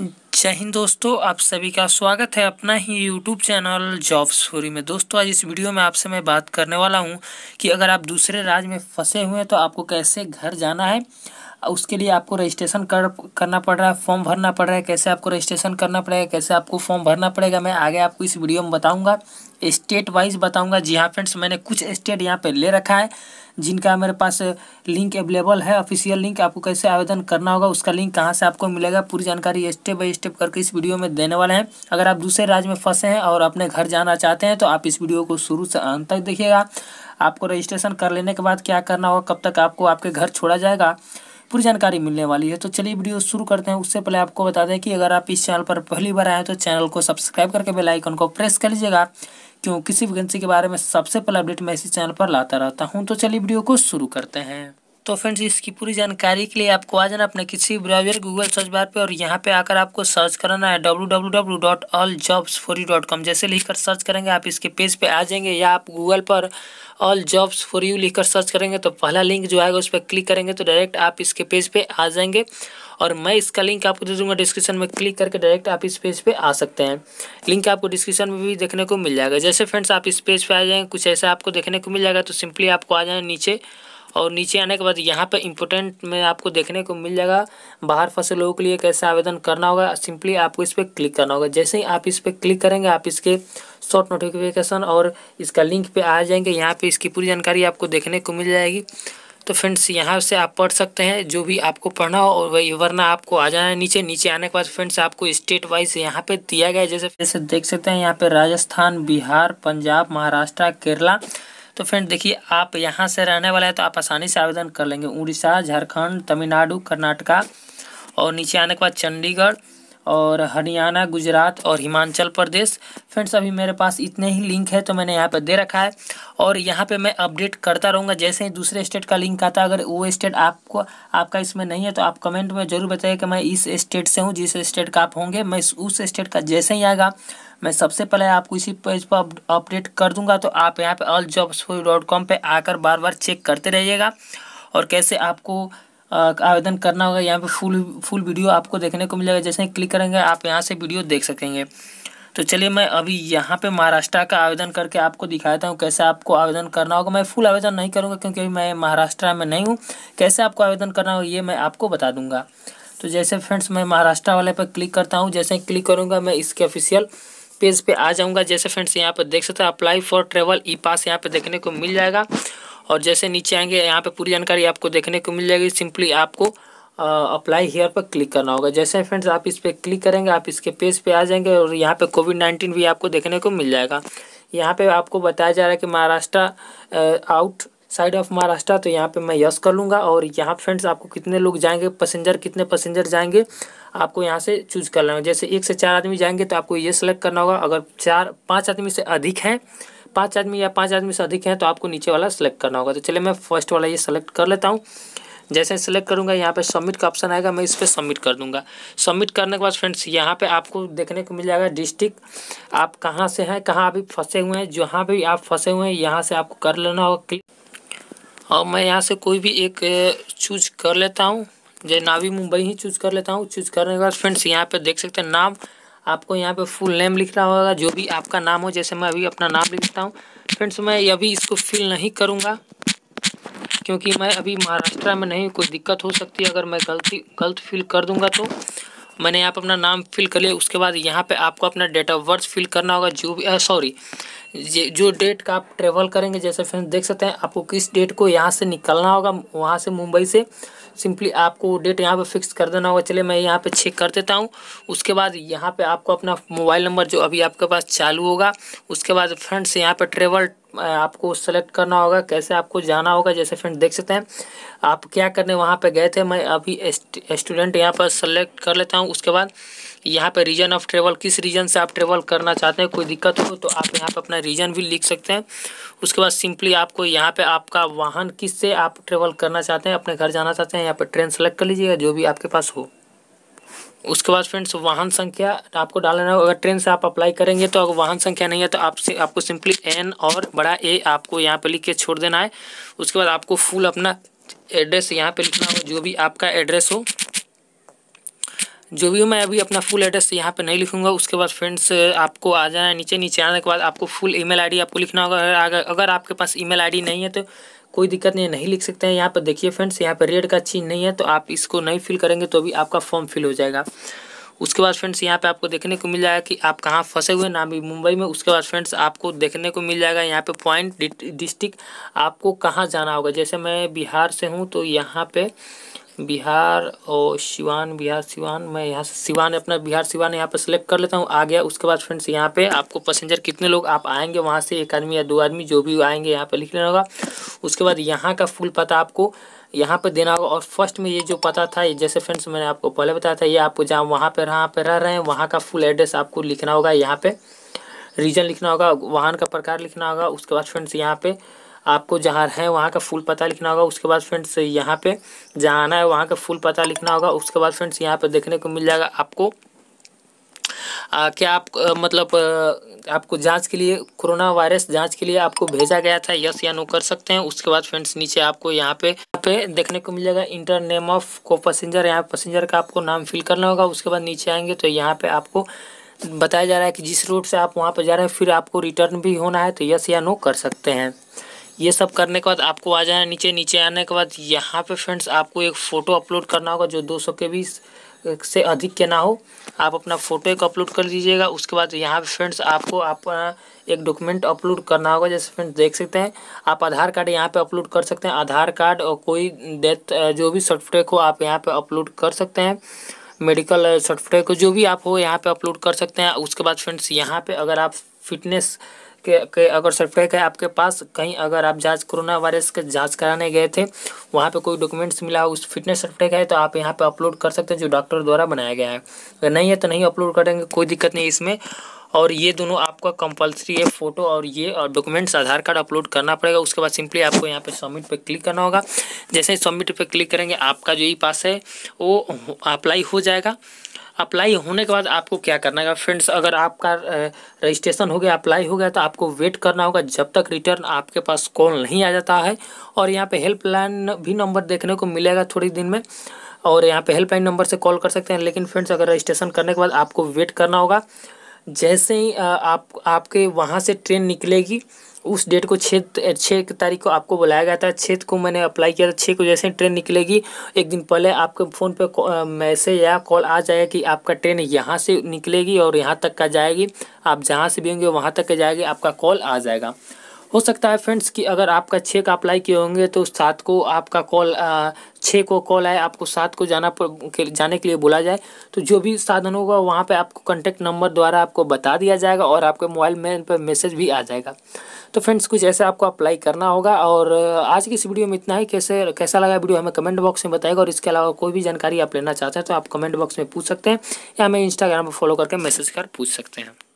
जय हिंद दोस्तों आप सभी का स्वागत है अपना ही YouTube चैनल जॉब स्टोरी में दोस्तों आज इस वीडियो में आपसे मैं बात करने वाला हूँ कि अगर आप दूसरे राज्य में फंसे हुए हैं तो आपको कैसे घर जाना है उसके लिए आपको रजिस्ट्रेशन कर करना पड़ रहा है फॉर्म भरना पड़ रहा है कैसे आपको रजिस्ट्रेशन करना पड़ेगा कैसे आपको फॉर्म भरना पड़ेगा मैं आगे आपको इस वीडियो में बताऊंगा स्टेट वाइज बताऊंगा जी हाँ फ्रेंड्स मैंने कुछ स्टेट यहाँ पे ले रखा है जिनका मेरे पास लिंक अवेलेबल है ऑफिशियल लिंक आपको कैसे आवेदन करना होगा उसका लिंक कहाँ से आपको मिलेगा पूरी जानकारी स्टेप बाई स्टेप करके इस वीडियो में देने वाले हैं अगर आप दूसरे राज्य में फंसे हैं और अपने घर जाना चाहते हैं तो आप इस वीडियो को शुरू से अंत तक देखिएगा आपको रजिस्ट्रेशन कर लेने के बाद क्या करना होगा कब तक आपको आपके घर छोड़ा जाएगा पूरी जानकारी मिलने वाली है तो चलिए वीडियो शुरू करते हैं उससे पहले आपको बता दें कि अगर आप इस चैनल पर पहली बार आए तो चैनल को सब्सक्राइब करके बेलाइकन को प्रेस कर लीजिएगा क्यों किसी वैकेंसी के बारे में सबसे पहला अपडेट मैं इसी चैनल पर लाता रहता हूँ तो चलिए वीडियो को शुरू करते हैं तो फ्रेंड्स इसकी पूरी जानकारी के लिए आपको आ जाना अपने किसी ब्राउजर गूगल सर्च बार पे और यहाँ पे आकर आपको सर्च करना है कॉम जैसे लिखकर सर्च करेंगे आप इसके पेज पे आ जाएंगे या आप गूगल पर ऑल जॉब्स फॉर यू लिखकर सर्च करेंगे तो पहला लिंक जो आएगा उस पर क्लिक करेंगे तो डायरेक्ट आप इसके पेज पे आ जाएंगे और मैं इसका लिंक आपको दे दूंगा डिस्क्रिप्शन में क्लिक करके डायरेक्ट आप इस पेज पे आ सकते हैं लिंक आपको डिस्क्रिप्शन में भी देखने को मिल जाएगा जैसे फ्रेंड्स आप इस पेज पे आ जाएंगे कुछ ऐसा आपको देखने को मिल जाएगा तो सिंपली आपको आ जाए नीचे और नीचे आने के बाद यहाँ पर इम्पोर्टेंट में आपको देखने को मिल जाएगा बाहर फंसे लोगों के लिए कैसे आवेदन करना होगा सिंपली आपको इस पर क्लिक करना होगा जैसे ही आप इस पर क्लिक करेंगे आप इसके शॉर्ट नोटिफिकेशन और इसका लिंक पे आ जाएंगे यहाँ पे इसकी पूरी जानकारी आपको देखने को मिल जाएगी तो फ्रेंड्स यहाँ से आप पढ़ सकते हैं जो भी आपको पढ़ना हो और वही वरना आपको आ जाना है नीचे नीचे आने के बाद फ्रेंड्स आपको स्टेट वाइज यहाँ पे दिया गया है जैसे जैसे देख सकते हैं यहाँ पे राजस्थान बिहार पंजाब महाराष्ट्र केरला तो फ्रेंड देखिए आप यहाँ से रहने वाला है तो आप आसानी से आवेदन कर लेंगे उड़ीसा झारखंड तमिलनाडु कर्नाटका और नीचे आने के बाद चंडीगढ़ और हरियाणा गुजरात और हिमाचल प्रदेश फ्रेंड्स अभी मेरे पास इतने ही लिंक है तो मैंने यहाँ पर दे रखा है और यहाँ पे मैं अपडेट करता रहूँगा जैसे ही दूसरे स्टेट का लिंक आता है अगर वो स्टेट आपको आपका इसमें नहीं है तो आप कमेंट में ज़रूर बताइए कि मैं इस स्टेट से हूँ जिस स्टेट का आप होंगे मैं उस स्टेट का जैसे ही आएगा मैं सबसे पहले आपको इसी पेज पर अपडेट कर दूँगा तो आप यहाँ पर ऑल जॉब्स डॉट कॉम पर आकर बार बार चेक करते रहिएगा और कैसे आपको आवेदन करना होगा यहाँ पे फुल फुल वीडियो आपको देखने को मिलेगा जैसे ही क्लिक करेंगे आप यहाँ से वीडियो देख सकेंगे तो चलिए मैं अभी यहाँ पे महाराष्ट्र का आवेदन करके आपको दिखाता हूँ कैसे आपको आवेदन करना होगा मैं फुल आवेदन नहीं करूँगा क्योंकि अभी मैं महाराष्ट्र में नहीं हूँ कैसे आपको आवेदन करना होगा ये मैं आपको बता दूँगा तो जैसे फ्रेंड्स मैं महाराष्ट्र वाले पर क्लिक करता हूँ जैसे क्लिक करूँगा मैं इसके ऑफिशियल पेज पे आ जाऊँगा जैसे फ्रेंड्स यहाँ पर देख सकते हैं apply for travel e pass यहाँ पर देखने को मिल जाएगा और जैसे नीचे आएंगे यहाँ पे पूरी जानकारी आपको देखने को मिल जाएगी सिंपली आपको अप्लाई हेयर पर क्लिक करना होगा जैसे फ्रेंड्स आप इस पर क्लिक करेंगे आप इसके पेज पे आ जाएंगे और यहाँ पे कोविड नाइन्टीन भी आपको देखने को मिल जाएगा यहाँ पे आपको बताया जा रहा है कि Maharashtra outside of Maharashtra तो यहाँ पे मैं यस कर लूँगा और यहाँ फ्रेंड्स आपको कितने लोग जाएंगे पैसेंजर कितने पैसेंजर जाएंगे आपको यहाँ से चूज कर लेना जैसे एक से चार आदमी जाएंगे तो आपको ये सेलेक्ट करना होगा अगर चार पाँच आदमी से अधिक हैं पाँच आदमी या पाँच आदमी से अधिक हैं तो आपको नीचे वाला सेलेक्ट करना होगा तो चलिए मैं फर्स्ट वाला ये सेलेक्ट कर लेता हूँ जैसे सेलेक्ट करूँगा यहाँ पे सबमिट का ऑप्शन आएगा मैं इस पर सबमिट कर दूँगा सबमिट करने के बाद फ्रेंड्स यहाँ पे आपको देखने को मिल जाएगा डिस्ट्रिक्ट आप कहाँ से हैं कहाँ अभी फंसे हुए हैं जहाँ भी आप फंसे हुए हैं यहाँ से आपको कर लेना होगा क्लिक और मैं यहाँ से कोई भी एक चूज कर लेता हूँ जैसे नावी मुंबई ही चूज कर लेता हूँ चूज करने के बाद फ्रेंड्स यहाँ पर देख सकते हैं नाम आपको यहाँ पे फुल नेम लिखना होगा जो भी आपका नाम हो जैसे मैं अभी अपना नाम लिखता हूँ फ्रेंड्स मैं अभी इसको फिल नहीं करूँगा क्योंकि मैं अभी महाराष्ट्र में नहीं कोई दिक्कत हो सकती है अगर मैं गलती गलत फिल कर दूँगा तो मैंने यहाँ पर अपना नाम फिल कर लिया उसके बाद यहाँ पर आपको अपना डेट ऑफ बर्थ फिल करना होगा जो भी सॉरी जो डेट का आप ट्रेवल करेंगे जैसे फ्रेंड्स देख सकते हैं आपको किस डेट को यहाँ से निकलना होगा वहाँ से मुंबई से सिंपली आपको डेट यहाँ पे फिक्स कर देना होगा चलिए मैं यहाँ पे चेक कर देता हूँ उसके बाद यहाँ पे आपको अपना मोबाइल नंबर जो अभी आपके पास चालू होगा उसके बाद फ्रेंड्स यहाँ पे ट्रेवल आपको सेलेक्ट करना होगा कैसे आपको जाना होगा जैसे फ्रेंड देख सकते हैं आप क्या करने वहाँ पे गए थे मैं अभी स्टूडेंट यहाँ पर सेलेक्ट कर लेता हूँ उसके बाद यहाँ पे रीजन ऑफ ट्रेवल किस रीजन से आप ट्रेवल करना चाहते हैं कोई दिक्कत हो तो आप यहाँ पर अपना रीजन भी लिख सकते हैं उसके बाद सिंपली आपको यहाँ पर आपका वाहन किस से आप ट्रेवल करना चाहते हैं अपने घर जाना चाहते हैं यहाँ पर ट्रेन सेलेक्ट कर लीजिएगा जो भी आपके पास हो उसके बाद फ्रेंड्स वाहन संख्या आपको डालना होगा ट्रेन से आप अप्लाई करेंगे तो अगर वाहन संख्या नहीं है तो आपसे आपको सिंपली एन और बड़ा ए आपको यहाँ पे लिख के छोड़ देना है उसके बाद आपको फुल अपना एड्रेस यहाँ पे लिखना होगा जो भी आपका एड्रेस हो जो भी मैं अभी अपना फुल एड्रेस यहाँ पे नहीं लिखूंगा उसके बाद फ्रेंड्स आपको आ जाना है नीचे नीचे आने के बाद आपको फुल ईमेल आईडी आपको लिखना होगा अगर आपके पास ईमेल आईडी नहीं है तो कोई दिक्कत नहीं है नहीं लिख सकते हैं यहाँ पर देखिए फ्रेंड्स यहाँ पर रेड का चीन नहीं है तो आप इसको नहीं फिल करेंगे तो भी आपका फॉर्म फिल हो जाएगा उसके बाद फ्रेंड्स यहाँ पे आपको देखने को मिल जाएगा कि आप कहाँ फंसे हुए ना भी मुंबई में उसके बाद फ्रेंड्स आपको देखने को मिल जाएगा यहाँ पे पॉइंट डिस्ट्रिक्ट आपको कहाँ जाना होगा जैसे मैं बिहार से हूँ तो यहाँ पे बिहार और सिवान बिहार सिवान मैं यहाँ से सिवान अपना बिहार सिवान यहाँ पर सेलेक्ट कर लेता हूँ आ गया उसके बाद फ्रेंड्स यहाँ पे आपको पैसेंजर कितने लोग आप आएंगे वहाँ से एक आदमी या दो आदमी जो भी आएंगे यहाँ पे लिख लेना होगा उसके बाद यहाँ का फुल पता आपको यहाँ पे देना होगा और फर्स्ट में ये जो पता था ये जैसे फ्रेंड्स मैंने आपको पहले बताया था ये आपको जहाँ वहाँ पर यहाँ पर रह रहे हैं वहाँ का फुल एड्रेस आपको लिखना होगा यहाँ पर रीजन लिखना होगा वाहन का प्रकार लिखना होगा उसके बाद फ्रेंड्स यहाँ पर आपको जहाँ है वहाँ का फुल पता लिखना होगा उसके बाद फ्रेंड्स यहाँ पे जहाँ आना है वहाँ का फुल पता लिखना होगा उसके बाद फ्रेंड्स यहाँ पे देखने को मिल जाएगा आपको आ, क्या आप आ, मतलब आ, आपको जांच के लिए कोरोना वायरस जांच के लिए आपको भेजा गया था यस या नो कर सकते हैं उसके बाद फ्रेंड्स नीचे आपको यहाँ पे यहाँ पे देखने को मिल जाएगा इंटर नेम ऑफ को पैसेंजर यहाँ पैसेंजर का आपको नाम फिल करना होगा उसके बाद नीचे आएंगे तो यहाँ पे आपको बताया जा रहा है कि जिस रूट से आप वहाँ पर जा रहे हैं फिर आपको रिटर्न भी होना है तो यस या नो कर सकते हैं ये सब करने के बाद आपको आ जाना नीचे नीचे आने के बाद यहाँ पे फ्रेंड्स आपको एक फ़ोटो अपलोड करना होगा जो 200 के भी से अधिक के ना हो आप अपना फ़ोटो एक अपलोड कर दीजिएगा उसके बाद यहाँ पे फ्रेंड्स आपको आप एक डॉक्यूमेंट अपलोड करना होगा जैसे फ्रेंड्स देख सकते हैं आप आधार कार्ड यहाँ पर अपलोड कर सकते हैं आधार कार्ड और कोई डेथ जो भी सर्टिफिकेट हो आप यहाँ पर अपलोड कर सकते हैं मेडिकल सर्टिफिकेट को जो भी आप हो यहाँ पे अपलोड कर सकते हैं उसके बाद फ्रेंड्स यहाँ पे अगर आप फिटनेस के, के अगर सर्टिफिकेट है आपके पास कहीं अगर आप जांच कोरोना वायरस के जांच कराने गए थे वहाँ पे कोई डॉक्यूमेंट्स मिला उस फिटनेस सर्टिफिकेट है तो आप यहाँ पे अपलोड कर सकते हैं जो डॉक्टर द्वारा बनाया गया है अगर नहीं है तो नहीं अपलोड करेंगे कोई दिक्कत नहीं इसमें और ये दोनों आपका कंपलसरी है फ़ोटो और ये और डॉक्यूमेंट्स आधार कार्ड अपलोड करना पड़ेगा उसके बाद सिंपली आपको यहाँ पे सबमिट पे क्लिक करना होगा जैसे ही सबमिट पे क्लिक करेंगे आपका जो ई पास है वो अप्लाई हो जाएगा अप्लाई होने के बाद आपको क्या करना है फ्रेंड्स अगर आपका रजिस्ट्रेशन हो गया अप्लाई हो गया तो आपको वेट करना होगा जब तक रिटर्न आपके पास कॉल नहीं आ जाता है और यहाँ पे हेल्पलाइन भी नंबर देखने को मिलेगा थोड़ी दिन में और यहाँ पे हेल्पलाइन नंबर से कॉल कर सकते हैं लेकिन फ्रेंड्स अगर रजिस्ट्रेशन करने के बाद आपको वेट करना होगा जैसे ही आप आपके वहाँ से ट्रेन निकलेगी उस डेट को छः छः तारीख को आपको बुलाया गया था छः को मैंने अप्लाई किया था छः को जैसे ही ट्रेन निकलेगी एक दिन पहले आपके फ़ोन पे मैसेज या कॉल आ जाएगा कि आपका ट्रेन यहाँ से निकलेगी और यहाँ तक का जाएगी आप जहाँ से भी होंगे वहाँ तक का जाएगी आपका कॉल आ जाएगा हो सकता है फ्रेंड्स कि अगर आपका छः का अप्लाई किए होंगे तो सात को आपका कॉल छः को कॉल आए आपको सात को जाना पर जाने के लिए बोला जाए तो जो भी साधन होगा वहाँ पे आपको कॉन्टैक्ट नंबर द्वारा आपको बता दिया जाएगा और आपके मोबाइल में पर मैसेज भी आ जाएगा तो फ्रेंड्स कुछ ऐसे आपको अप्लाई करना होगा और आज की इस वीडियो में इतना ही कैसे कैसा लगा वीडियो हमें कमेंट बॉक्स में बताएगा और इसके अलावा कोई भी जानकारी आप लेना चाहते हैं तो आप कमेंट बॉक्स में पूछ सकते हैं या हमें इंस्टाग्राम पर फॉलो करके मैसेज कर पूछ सकते हैं